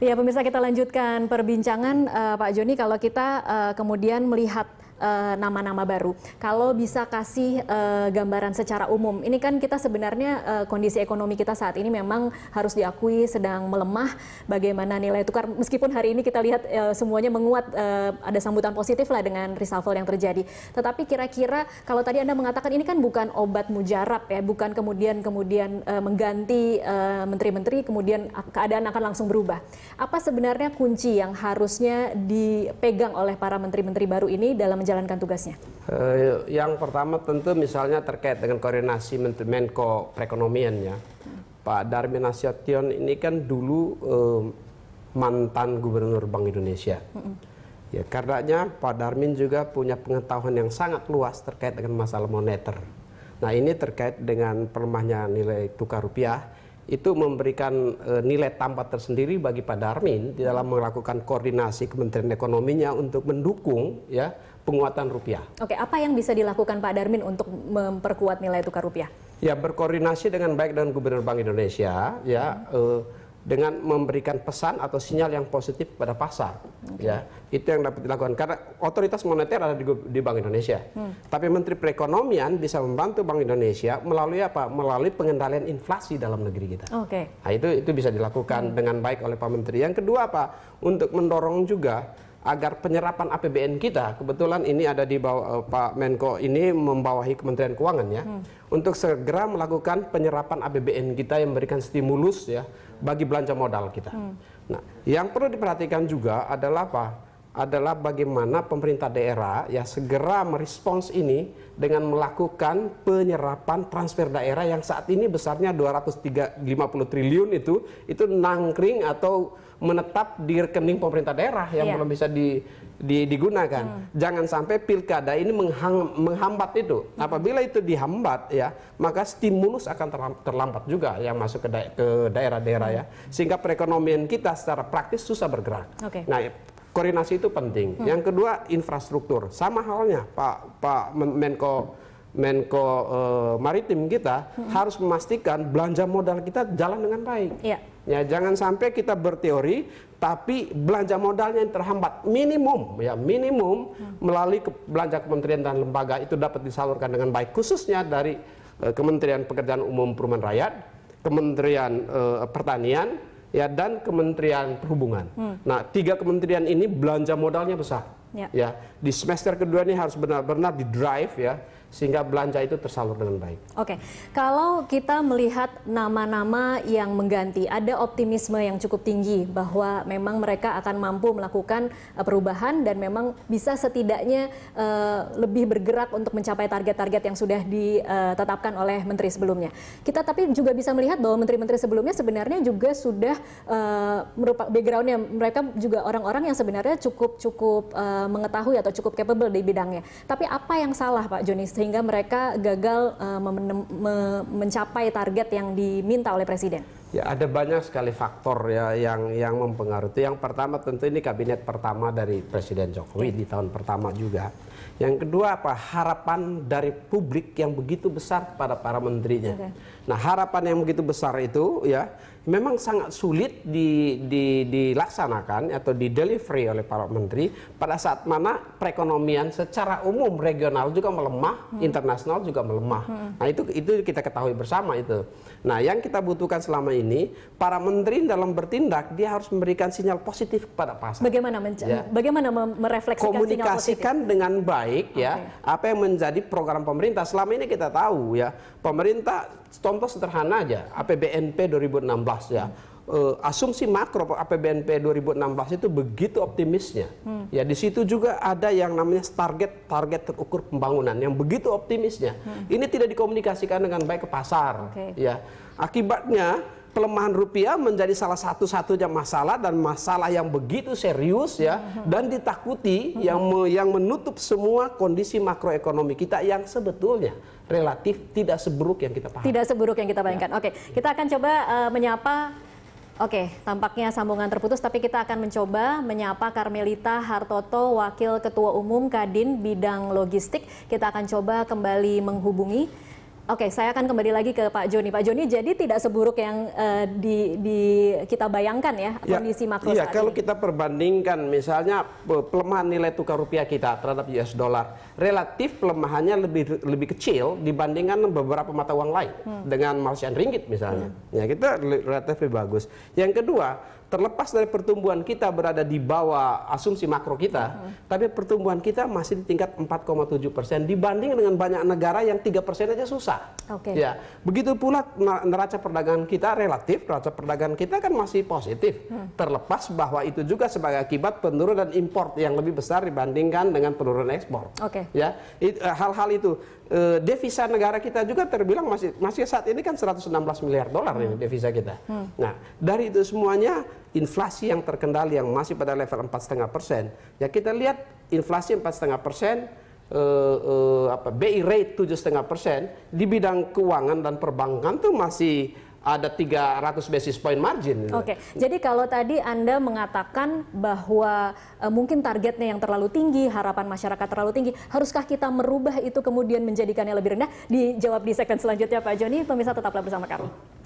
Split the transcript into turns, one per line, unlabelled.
Ya pemirsa kita lanjutkan perbincangan uh, Pak Joni kalau kita uh, kemudian melihat Eh, nama-nama uh, baru. Kalau bisa kasih uh, gambaran secara umum, ini kan kita sebenarnya uh, kondisi ekonomi kita saat ini memang harus diakui sedang melemah. Bagaimana nilai tukar, meskipun hari ini kita lihat uh, semuanya menguat, uh, ada sambutan positif lah dengan reshuffle yang terjadi. Tetapi kira-kira kalau tadi anda mengatakan ini kan bukan obat mujarab ya, bukan kemudian kemudian uh, mengganti menteri-menteri uh, kemudian keadaan akan langsung berubah. Apa sebenarnya kunci yang harusnya dipegang oleh para menteri-menteri baru ini dalam menjalankan tugasnya?
Uh, yang pertama tentu misalnya terkait dengan koordinasi Menteri Menko Perekonomiannya. Hmm. Pak Darmin Nasution ini kan dulu uh, mantan Gubernur Bank Indonesia. Hmm. Ya, karenanya Pak Darmin juga punya pengetahuan yang sangat luas terkait dengan masalah moneter. Nah, ini terkait dengan perlemahnya nilai tukar rupiah itu memberikan e, nilai tambah tersendiri bagi Pak Darmin di dalam melakukan koordinasi Kementerian Ekonominya untuk mendukung ya penguatan rupiah.
Oke, apa yang bisa dilakukan Pak Darmin untuk memperkuat nilai tukar rupiah?
Ya, berkoordinasi dengan baik dengan Gubernur Bank Indonesia, ya, hmm. eh, dengan memberikan pesan atau sinyal yang positif pada pasar, okay. ya, itu yang dapat dilakukan. Karena otoritas moneter ada di, di Bank Indonesia, hmm. tapi Menteri Perekonomian bisa membantu Bank Indonesia melalui apa? Melalui pengendalian inflasi dalam negeri kita. Oke. Okay. Nah, itu itu bisa dilakukan hmm. dengan baik oleh Pak Menteri. Yang kedua apa? Untuk mendorong juga agar penyerapan APBN kita kebetulan ini ada di bawah, uh, Pak Menko ini membawahi Kementerian Keuangan ya hmm. untuk segera melakukan penyerapan APBN kita yang memberikan stimulus ya bagi belanja modal kita. Hmm. Nah, yang perlu diperhatikan juga adalah apa? adalah bagaimana pemerintah daerah ya segera merespons ini dengan melakukan penyerapan transfer daerah yang saat ini besarnya 250 triliun itu itu nangkring atau menetap di rekening pemerintah daerah yang yeah. belum bisa di, digunakan. Hmm. Jangan sampai pilkada ini menghang, menghambat itu. Hmm. Apabila itu dihambat ya, maka stimulus akan terlambat juga yang masuk ke daerah-daerah hmm. ya. Sehingga perekonomian kita secara praktis susah bergerak. Okay. Nah, koordinasi itu penting. Hmm. Yang kedua infrastruktur, sama halnya Pak Pak Menko Menko eh, Maritim kita hmm. harus memastikan belanja modal kita jalan dengan baik. Ya. ya jangan sampai kita berteori tapi belanja modalnya yang terhambat minimum ya minimum hmm. melalui ke, belanja kementerian dan lembaga itu dapat disalurkan dengan baik khususnya dari eh, Kementerian Pekerjaan Umum Perumahan Rakyat, Kementerian eh, Pertanian ya dan Kementerian Perhubungan. Hmm. Nah, tiga kementerian ini belanja modalnya besar. Ya. ya. Di semester kedua ini harus benar-benar di drive ya sehingga belanja itu tersalur dengan baik.
Oke, kalau kita melihat nama-nama yang mengganti, ada optimisme yang cukup tinggi bahwa memang mereka akan mampu melakukan eh, perubahan dan memang bisa setidaknya uh, lebih bergerak untuk mencapai target-target yang sudah ditetapkan eh, oleh menteri sebelumnya. Kita tapi juga bisa melihat bahwa menteri-menteri sebelumnya sebenarnya juga sudah uh, merupakan backgroundnya mereka juga orang-orang yang sebenarnya cukup cukup uh, mengetahui atau cukup capable di bidangnya. Tapi apa yang salah Pak Joni? sehingga mereka gagal uh, mencapai target yang diminta oleh presiden
Ya ada banyak sekali faktor ya yang yang mempengaruhi. Yang pertama tentu ini kabinet pertama dari Presiden Jokowi di tahun pertama juga. Yang kedua apa harapan dari publik yang begitu besar kepada para menterinya. Oke. Nah harapan yang begitu besar itu ya memang sangat sulit di, di, dilaksanakan atau di delivery oleh para menteri pada saat mana perekonomian secara umum regional juga melemah, hmm. internasional juga melemah. Hmm. Nah itu itu kita ketahui bersama itu. Nah yang kita butuhkan selama ini para menteri dalam bertindak dia harus memberikan sinyal positif kepada pasar.
Bagaimana ya. bagaimana merefleksikan komunikasikan
sinyal dengan baik ya apa yang menjadi program pemerintah selama ini kita tahu ya pemerintah contoh sederhana aja APBNP 2016 ya. Hmm asumsi makro APBNP 2016 itu begitu optimisnya. Hmm. Ya di situ juga ada yang namanya target target terukur pembangunan yang begitu optimisnya. Hmm. Ini tidak dikomunikasikan dengan baik ke pasar. Okay. Ya akibatnya pelemahan rupiah menjadi salah satu-satunya masalah dan masalah yang begitu serius ya dan ditakuti yang me, yang menutup semua kondisi makroekonomi kita yang sebetulnya relatif tidak seburuk yang kita paham. Tidak
seburuk yang kita ya. bayangkan. Ya. Oke, kita akan coba uh, menyapa Oke, tampaknya sambungan terputus, tapi kita akan mencoba menyapa Karmelita Hartoto, Wakil Ketua Umum Kadin Bidang Logistik. Kita akan coba kembali menghubungi Oke, okay, saya akan kembali lagi ke Pak Joni. Pak Joni, jadi tidak seburuk yang uh, di, di kita bayangkan ya, ya kondisi ya, makro. Iya, kalau
kita perbandingkan misalnya pelemahan nilai tukar rupiah kita terhadap US dollar, relatif pelemahannya lebih lebih kecil dibandingkan beberapa mata uang lain hmm. dengan Malaysian ringgit misalnya. Hmm. Ya, kita relatif lebih bagus. Yang kedua, terlepas dari pertumbuhan kita berada di bawah asumsi makro kita, hmm. tapi pertumbuhan kita masih di tingkat 4,7 persen dibanding dengan banyak negara yang 3 persen aja susah. Oke. Okay. Ya, begitu pula neraca perdagangan kita relatif, neraca perdagangan kita kan masih positif, hmm. terlepas bahwa itu juga sebagai akibat penurunan impor yang lebih besar dibandingkan dengan penurunan ekspor. Oke. Okay. Ya, eh, hal-hal itu e, devisa negara kita juga terbilang masih masih saat ini kan 116 miliar dolar hmm. ini devisa kita. Hmm. Nah, dari itu semuanya inflasi yang terkendali yang masih pada level 4,5 persen, ya kita lihat inflasi 4,5 persen uh, uh, apa BI rate tujuh setengah persen di bidang keuangan dan perbankan tuh masih ada 300 basis point margin. Gitu. Oke,
okay. jadi kalau tadi Anda mengatakan bahwa e, mungkin targetnya yang terlalu tinggi, harapan masyarakat terlalu tinggi, haruskah kita merubah itu kemudian menjadikannya lebih rendah? Dijawab di segmen selanjutnya Pak Joni, pemirsa tetaplah bersama kami.